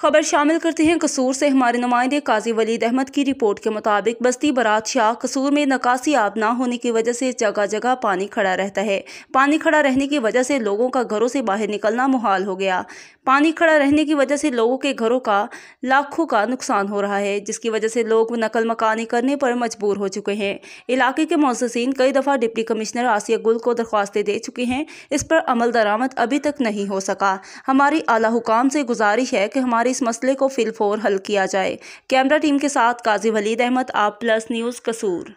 खबर शामिल करते हैं कसूर से हमारे नुमाइंदे काजी वलीद अहमद की रिपोर्ट के मुताबिक बस्ती बारात शाह कसूर में नकासी आब ना होने की वजह से जगह जगह पानी खड़ा रहता है पानी खड़ा रहने की वजह से लोगों का घरों से बाहर निकलना मुहाल हो गया पानी खड़ा रहने की वजह से लोगों के घरों का लाखों का नुकसान हो रहा है जिसकी वजह से लोग नकल मकानी करने पर मजबूर हो चुके हैं इलाके के मुससिन कई दफ़ा डिप्टी कमिश्नर आसिया गुल को दरख्वास्तें दे चुके हैं इस पर अमल दरामद अभी तक नहीं हो सका हमारी आला हुकाम से गुजारिश है कि हमारे और इस मसले को फिलफोर हल किया जाए कैमरा टीम के साथ काजी वलीद अहमद आप प्लस न्यूज़ कसूर